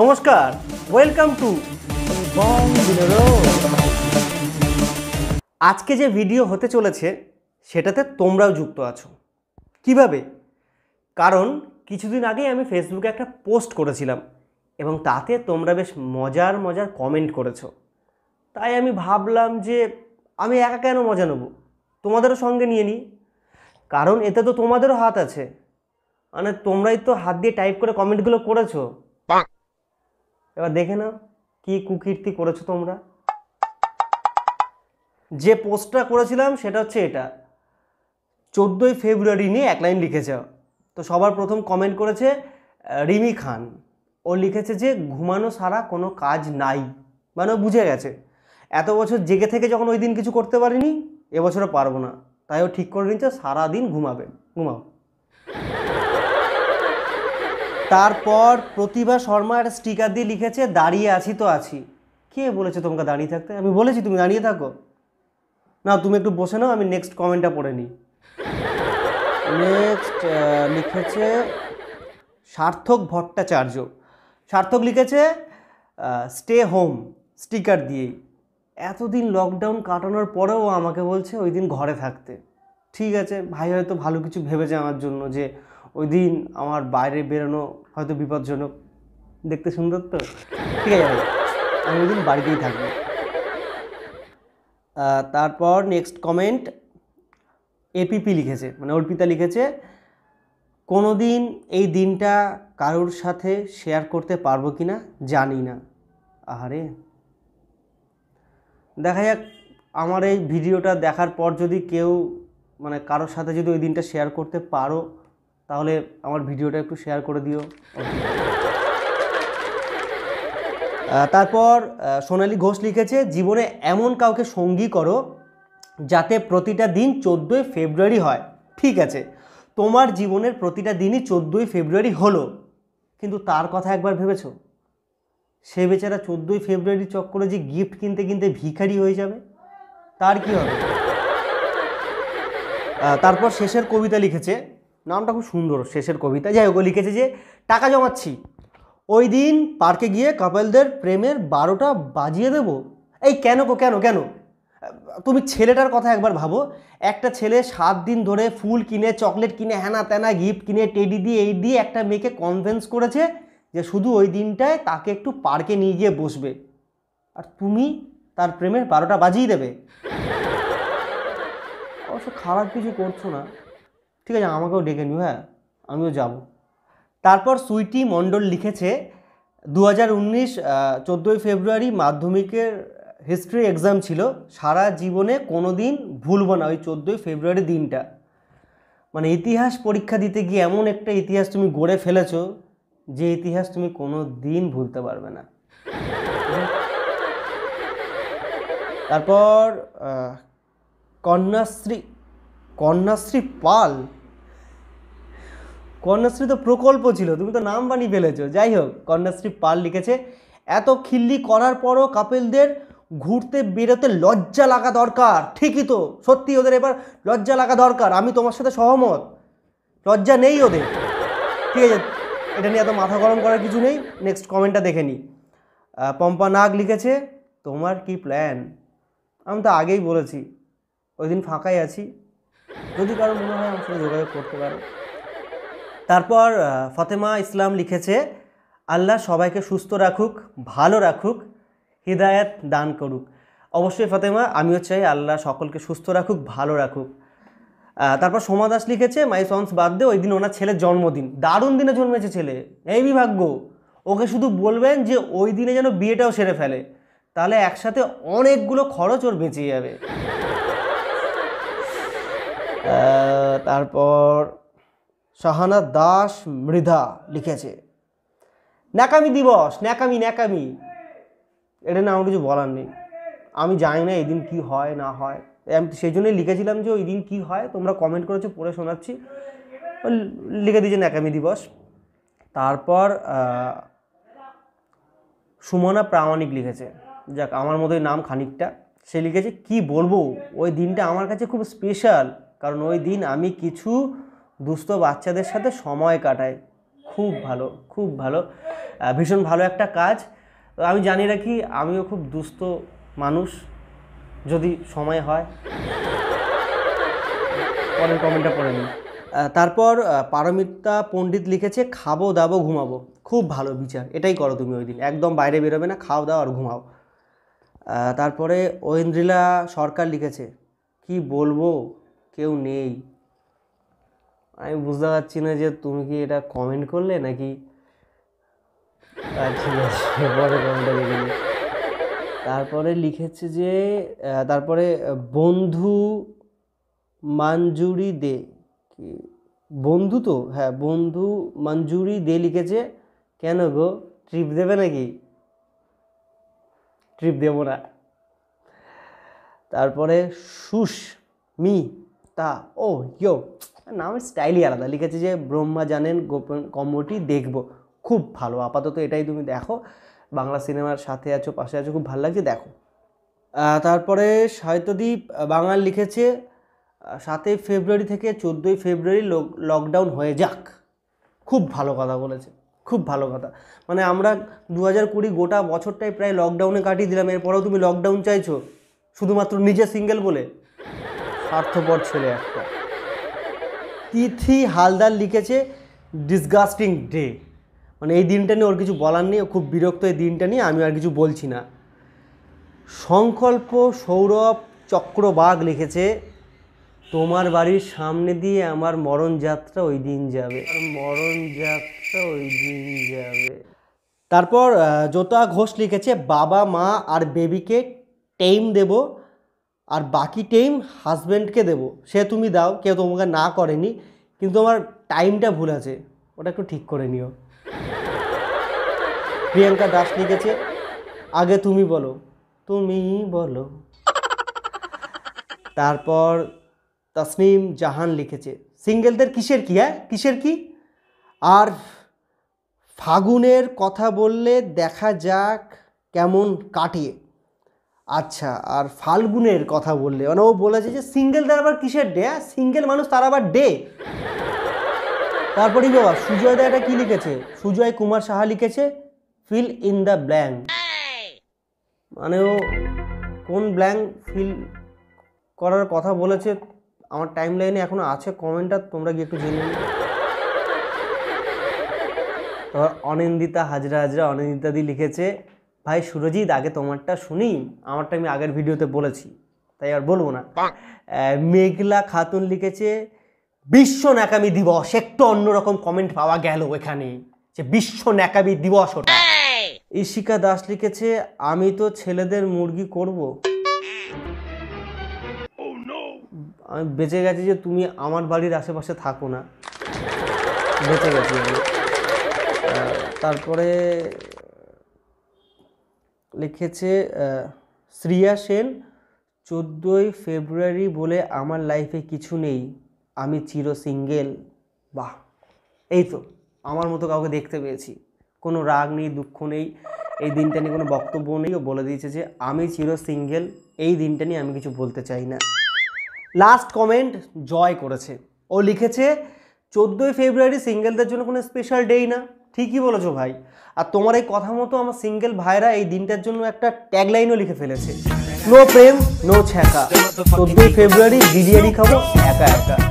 নমস্কার welcome to আজকে যে ভিডিও হতে চলেছে সেটাতে তোমরাও যুক্ত আছো কিভাবে কারণ কিছুদিন আগেই আমি ফেসবুকে একটা পোস্ট করেছিলাম এবং তাতে তোমরা বেশ মজার মজার কমেন্ট করেছো তাই আমি ভাবলাম যে আমি একা কেন মজা নেব তোমাদেরও সঙ্গে নিয়ে নিই কারণ এতে তো তোমাদেরও হাত আছে মানে তোমরাই তো হাত দিয়ে টাইপ করে কমেন্টগুলো করেছো এবার দেখে নাও কী কুকীর্তি করেছো তোমরা যে পোস্টটা করেছিলাম সেটা হচ্ছে এটা চোদ্দোই ফেব্রুয়ারি নিয়ে এক লাইন লিখেছে তো সবার প্রথম কমেন্ট করেছে রিমি খান ও লিখেছে যে ঘুমানো সারা কোনো কাজ নাই মানে বুঝে গেছে এত বছর জেগে থেকে যখন ওই দিন কিছু করতে পারিনি এবছরও পারবো না তাই ও ঠিক করে নিচ্ছে সারাদিন ঘুমাবে ঘুমাও তারপর প্রতিভা শর্মা একটা স্টিকার দিয়ে লিখেছে দাঁড়িয়ে আছি তো আছি কে বলেছে তোমাকে দাঁড়িয়ে থাকতে আমি বলেছি তুমি দাঁড়িয়ে থাকো না তুমি একটু বসে নাও আমি নেক্সট কমেন্টটা পড়ে নিই নেক্সট লিখেছে সার্থক ভট্টাচার্য সার্থক লিখেছে স্টে হোম স্টিকার দিয়েই এতদিন লকডাউন কাটানোর পরেও আমাকে বলছে ওই দিন ঘরে থাকতে ঠিক আছে ভাই হয়তো ভালো কিছু ভেবেছে আমার জন্য যে ওই দিন আমার বাইরে বেরোনো হয়তো বিপজ্জনক দেখতে সুন্দর তো ঠিক আছে আমি ওই দিন বাড়িতেই থাকবো তারপর নেক্সট কমেন্ট এপিপি লিখেছে মানে অর্পিতা লিখেছে কোনো দিন এই দিনটা কারোর সাথে শেয়ার করতে পারবো কি না জানি না আহারে দেখা যাক আমার এই ভিডিওটা দেখার পর যদি কেউ মানে কারোর সাথে যদি ওই দিনটা শেয়ার করতে পারো তাহলে আমার ভিডিওটা একটু শেয়ার করে দিও তারপর সোনালি ঘোষ লিখেছে জীবনে এমন কাউকে সঙ্গী করো যাতে প্রতিটা দিন চোদ্দোই ফেব্রুয়ারি হয় ঠিক আছে তোমার জীবনের প্রতিটা দিনই চোদ্দোই ফেব্রুয়ারি হলো কিন্তু তার কথা একবার ভেবেছ সে বেচারা চোদ্দোই ফেব্রুয়ারি চক্করে যে গিফট কিনতে কিনতে ভিখারি হয়ে যাবে তার কি হবে তারপর শেষের কবিতা লিখেছে নামটা খুব সুন্দর শেষের কবিতা যাই হোক লিখেছে যে টাকা জমাচ্ছি ওই দিন পার্কে গিয়ে কাপেলদের প্রেমের বারোটা বাজিয়ে দেব এই কেন কো কেন কেন তুমি ছেলেটার কথা একবার ভাবো একটা ছেলে সাত দিন ধরে ফুল কিনে চকলেট কিনে হ্যানা ত্যানা গিফট কিনে টেডি দিয়ে এই দিয়ে একটা মেয়েকে কনভেন্স করেছে যে শুধু ওই দিনটায় তাকে একটু পার্কে নিয়ে গিয়ে বসবে আর তুমি তার প্রেমের বারোটা বাজিয়ে দেবে অবশ্য খারাপ কিছু করছো না ঠিক আছে আমাকেও ডেকে নিও হ্যাঁ আমিও যাব তারপর সুইটি মণ্ডল লিখেছে দু হাজার উনিশ চোদ্দোই ফেব্রুয়ারি মাধ্যমিকের হিস্ট্রি এক্সাম ছিল সারা জীবনে কোনো দিন ভুলব না ওই চোদ্দোই ফেব্রুয়ারি দিনটা মানে ইতিহাস পরীক্ষা দিতে গিয়ে এমন একটা ইতিহাস তুমি গড়ে ফেলেছ যে ইতিহাস তুমি কোনো দিন ভুলতে পারবে না তারপর কন্যাশ্রী কন্যাশ্রী পাল কন্যাশ্রী তো প্রকল্প ছিল তুমি তো নাম বানিয়ে ফেলেছো যাই হোক কন্যাশ্রী পাল লিখেছে এত খিল্লি করার পরও কাপেলদের ঘুরতে বেরোতে লজ্জা লাগা দরকার ঠিকই তো সত্যি ওদের এবার লজ্জা লাগা দরকার আমি তোমার সাথে সহমত লজ্জা নেই ওদের ঠিক আছে এটা নিয়ে এত মাথা গরম করার কিছু নেই নেক্সট কমেন্টটা দেখে নিই পম্পা নাগ লিখেছে তোমার কি প্ল্যান আমি তো আগেই বলেছি ওই দিন ফাঁকাই আছি যদি কারো মনে হয় আমার সাথে যোগাযোগ করতে পারো তারপর ফতেমা ইসলাম লিখেছে আল্লাহ সবাইকে সুস্থ রাখুক ভালো রাখুক হৃদায়ত দান করুক অবশ্যই ফতেমা আমিও চাই আল্লাহ সকলকে সুস্থ রাখুক ভালো রাখুক তারপর সোমা দাস লিখেছে মাই সন্স বাদ দিয়ে ওই দিন ওনার ছেলের জন্মদিন দারুণ দিনে জন্মেছে ছেলে এই বিভাগ্য ওকে শুধু বলবেন যে ওই দিনে যেন বিয়েটাও সেরে ফেলে তাহলে একসাথে অনেকগুলো খরচ ওর বেঁচে যাবে তারপর সাহানা দাস মৃধা লিখেছে ন্যাকামি দিবস ন্যাকামি ন্যাকামি এটা না আমার কিছু বলার নেই আমি জানি না এদিন কি হয় না হয় আমি সেই জন্যই লিখেছিলাম যে ওই দিন কী হয় তোমরা কমেন্ট করেছো পড়ে শোনাচ্ছি লিখে দিয়েছে ন্যাকামি দিবস তারপর সুমনা প্রামাণিক লিখেছে যাক আমার মতোই নাম খানিকটা সে লিখেছে কি বলবো ওই দিনটা আমার কাছে খুব স্পেশাল কারণ ওই দিন আমি কিছু দুস্থ বাচ্চাদের সাথে সময় কাটায় খুব ভালো খুব ভালো ভীষণ ভালো একটা কাজ আমি জানি রাখি আমিও খুব দুস্থ মানুষ যদি সময় হয় পরের কমেন্টটা পড়ে নিই তারপর পারমিতা পণ্ডিত লিখেছে খাবো দাবো ঘুমাবো খুব ভালো বিচার এটাই করো তুমি ওই দিন একদম বাইরে বেরোবে না খাও দাও আর ঘুমাও তারপরে ঐন্দ্রিলা সরকার লিখেছে কি বলবো কেউ নেই আমি বুঝতে পারছি না যে তুমি কি এটা কমেন্ট করলে নাকি আচ্ছা, পরে কমেন্টটা তারপরে লিখেছে যে তারপরে বন্ধু মাঞ্জুরি দে বন্ধু তো হ্যাঁ বন্ধু মঞ্জুরি দে লিখেছে কেন গো ট্রিপ দেবে নাকি ট্রিপ দেব না তারপরে মি তা ও ইয়ো নামের স্টাইলই আলাদা লিখেছে যে ব্রহ্মা জানেন গোপন কম্বটি দেখব খুব ভালো আপাতত এটাই তুমি দেখো বাংলা সিনেমার সাথে আছো পাশে আছো খুব ভালো লাগছে দেখো তারপরে সাহিত্যদীপ বাঙাল লিখেছে সাতই ফেব্রুয়ারি থেকে চোদ্দোই ফেব্রুয়ারি লকডাউন হয়ে যাক খুব ভালো কথা বলেছে খুব ভালো কথা মানে আমরা দু হাজার কুড়ি গোটা বছরটাই প্রায় লকডাউনে কাটিয়ে দিলাম এরপরেও তুমি লকডাউন চাইছো শুধুমাত্র নিজে সিঙ্গেল বলে স্বার্থপর ছেলে একটা তিথি হালদার লিখেছে ডিসগাস্টিং ডে মানে এই দিনটা নিয়ে ওর কিছু বলার নেই খুব বিরক্ত এই দিনটা নিয়ে আমি আর কিছু বলছি না সংকল্প সৌরভ চক্রবাগ লিখেছে তোমার বাড়ির সামনে দিয়ে আমার মরণ যাত্রা ওই দিন যাবে মরণ যাত্রা ওই দিন যাবে তারপর জোতা ঘোষ লিখেছে বাবা মা আর বেবিকে টাইম দেবো আর বাকি টাইম হাজব্যান্ডকে দেবো সে তুমি দাও কেউ তোমাকে না করেনি কিন্তু আমার টাইমটা ভুল আছে ওটা একটু ঠিক করে নিও প্রিয়াঙ্কা দাস লিখেছে আগে তুমি বলো তুমি বলো তারপর তসনিম জাহান লিখেছে সিঙ্গেলদের কিসের কি হ্যাঁ কিসের কি আর ফাগুনের কথা বললে দেখা যাক কেমন কাটিয়ে আচ্ছা আর ফাল্গুনের কথা বললে মানে ও বলেছে যে সিঙ্গেল দা আবার কিসের ডে সিঙ্গেল মানুষ তার আবার ডে তারপরে বাবা সুজয় দা এটা কী লিখেছে সুজয় কুমার সাহা লিখেছে ফিল ইন দ্য ব্ল্যাঙ্ক মানে ও কোন ব্ল্যাঙ্ক ফিল করার কথা বলেছে আমার টাইম লাইনে এখনও আছে কমেন্টটা তোমরা গিয়ে একটু জেনে নিও তারপর অনিন্দিতা হাজরা হাজরা অনিন্দিতা দি লিখেছে ভাই সুরজিৎ আগে তোমারটা শুনি আমারটা আমি আগের ভিডিওতে বলেছি তাই আর বলবো না মেঘলা খাতুন লিখেছে বিশ্ব ন্যাকামি দিবস একটু অন্যরকম কমেন্ট পাওয়া গেল এখানে যে বিশ্ব ন্যাকামি দিবস ওটা ঈশিকা দাস লিখেছে আমি তো ছেলেদের মুরগি করব oh, আমি বেঁচে গেছি যে তুমি আমার বাড়ির আশেপাশে থাকো না বেঁচে গেছি আমি তারপরে লিখেছে শ্রিয়া সেন চোদ্দোই ফেব্রুয়ারি বলে আমার লাইফে কিছু নেই আমি চির সিঙ্গেল বাহ এই তো আমার মতো কাউকে দেখতে পেয়েছি কোনো রাগ নেই দুঃখ নেই এই দিনটা নিয়ে কোনো বক্তব্য নেই ও বলে দিয়েছে যে আমি চির সিঙ্গেল এই দিনটা নিয়ে আমি কিছু বলতে চাই না লাস্ট কমেন্ট জয় করেছে ও লিখেছে চোদ্দোই ফেব্রুয়ারি সিঙ্গেলদের জন্য কোনো স্পেশাল ডেই না ঠিকই বলেছো ভাই আর তোমার এই কথা মতো আমার সিঙ্গেল ভাইরা এই দিনটার জন্য একটা ট্যাগলাইনও লিখে ফেলেছে নো প্রেম নো ছ্যাঁকা চোদ্দোই ফেব্রুয়ারি বিরিয়ানি খাবো একা একা